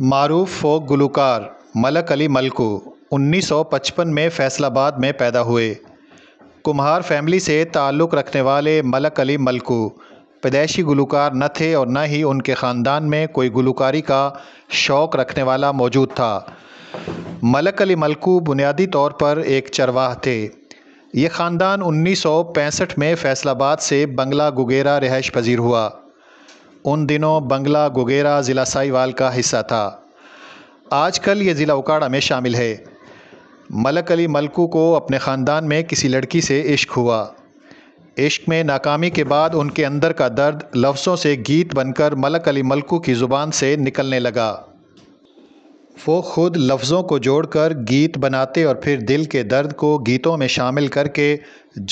मारूफ folk गुलूकार मलक अली मलकू उन्नीस सौ पचपन में फ़ैसलाबाद में पैदा हुए कुम्हार फैमिली से ताल्लुक़ रखने वाले मलक अली मलकू पैदाइशी गुलूकार न थे और न ही उनके ख़ानदान में कोई गुलूकारी का शौक़ रखने वाला मौजूद था मलक अली मलकू बुनियादी तौर पर एक चरवाह थे ये ख़ानदान 1965 में फ़ैसलाबाद से बंगला गुगेरा रिहाइश पजीर हुआ उन दिनों बंगला गुगेरा ज़िला साईवाल का हिस्सा था आजकल ये ज़िला उकाड़ा में शामिल है मलक अली मलकू को अपने ख़ानदान में किसी लड़की से इश्क हुआ इश्क में नाकामी के बाद उनके अंदर का दर्द लफ्ज़ों से गीत बनकर मलक अली मलकू की ज़ुबान से निकलने लगा वो खुद लफ्ज़ों को जोड़कर गीत बनाते और फिर दिल के दर्द को गीतों में शामिल करके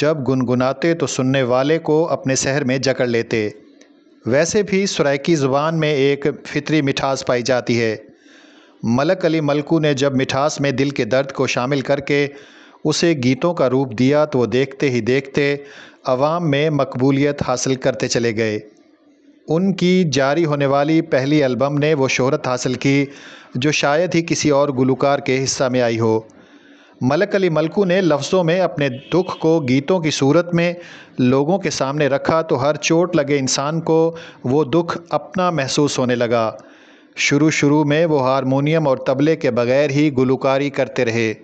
जब गुनगुनाते तो सुनने वाले को अपने शहर में जकड़ लेते वैसे भी सुराय ज़ुबान में एक फितरी मिठास पाई जाती है मलक अली मलकू ने जब मिठास में दिल के दर्द को शामिल करके उसे गीतों का रूप दिया तो वो देखते ही देखते आवाम में मकबूलियत हासिल करते चले गए उनकी जारी होने वाली पहली एल्बम ने वो शोहरत हासिल की जो शायद ही किसी और गुलकार के हिस्सा में आई हो मलक अली मलकू ने लफ्ज़ों में अपने दुख को गीतों की सूरत में लोगों के सामने रखा तो हर चोट लगे इंसान को वो दुख अपना महसूस होने लगा शुरू शुरू में वो हारमोनियम और तबले के बग़ैर ही गुलकारी करते रहे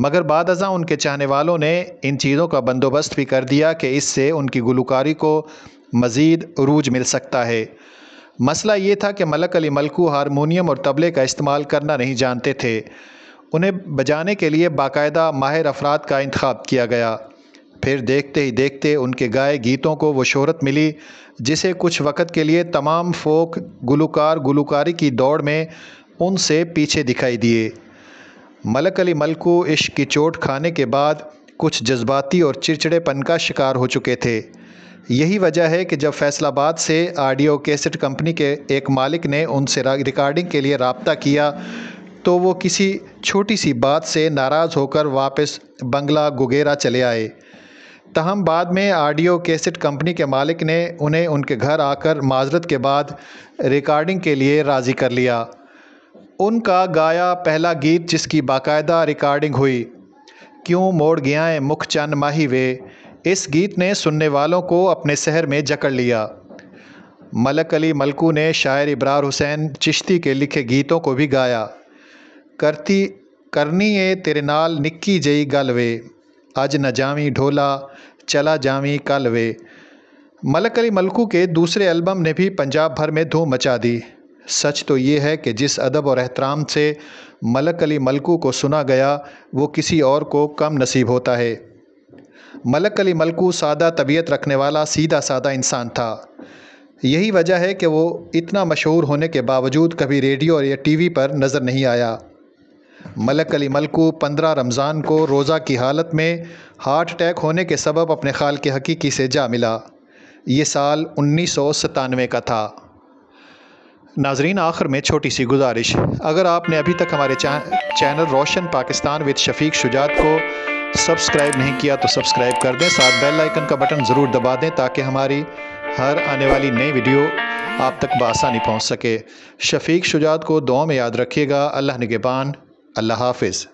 मगर बाद अजा उनके चाहने वालों ने इन चीज़ों का बंदोबस्त भी कर दिया कि इससे उनकी गुलकारी को मज़ीद रूज मिल सकता है मसला ये था कि मलक अली मलकू हारमोनीम और तबले का इस्तेमाल करना नहीं जानते थे उन्हें बजाने के लिए बाकायदा माहिर अफराद का इंतखब किया गया फिर देखते ही देखते उनके गाए गीतों को वो शहरत मिली जिसे कुछ वक़्त के लिए तमाम फोक गुलकार गुलकारी की दौड़ में उनसे पीछे दिखाई दिए मलक अली मलकू इश्क की चोट खाने के बाद कुछ जज्बाती और चिड़चिड़ेपन का शिकार हो चुके थे यही वजह है कि जब फैसलाबाद से आडियो कैसेट कंपनी के एक मालिक ने उनसे रिकॉर्डिंग के लिए रबता किया तो वो किसी छोटी सी बात से नाराज़ होकर वापस बंगला गुगेरा चले आए तहम बाद में आडियो कैसेट कंपनी के मालिक ने उन्हें उनके घर आकर माजरत के बाद रिकॉर्डिंग के लिए राज़ी कर लिया उनका गाया पहला गीत जिसकी बाकायदा रिकॉर्डिंग हुई क्यों मोड़ गया है मुख चंद माही वे इस गीत ने सुनने वालों को अपने शहर में जकड़ लिया मलक अली मलकू ने शायर इब्रार हुसैन चिश्ती के लिखे गीतों को भी गाया करती करनी है तेरे नाल निक्की जी गल वे अज न जावी ढोला चला जावी कल वे मलक अली मलकू के दूसरे एल्बम ने भी पंजाब भर में धूम मचा दी सच तो ये है कि जिस अदब और एहतराम से मलक अली मलकू को सुना गया वो किसी और को कम नसीब होता है मलक अली मलकू सादा तबीयत रखने वाला सीधा सादा इंसान था यही वजह है कि वो इतना मशहूर होने के बावजूद कभी रेडियो और या टीवी पर नज़र नहीं आया मलक अली मलकू पंद्रह रमज़ान को रोज़ा की हालत में हार्ट अटैक होने के सबब अपने ख़ाल के हकीकी से जा मिला ये साल उन्नीस सौ सतानवे का था नाजरीन आखिर में छोटी सी गुजारिश अगर आपने अभी तक हमारे चैनल रोशन पाकिस्तान विद शफीक शुजात को सब्सक्राइब नहीं किया तो सब्सक्राइब कर दें साथ बेल आइकन का बटन ज़रूर दबा दें ताकि हमारी हर आने वाली नई वीडियो आप तक बसानी पहुँच सके शफीक शुजात को दो में याद रखिएगा अल्लाह नगेबान अल्लाह हाफिज़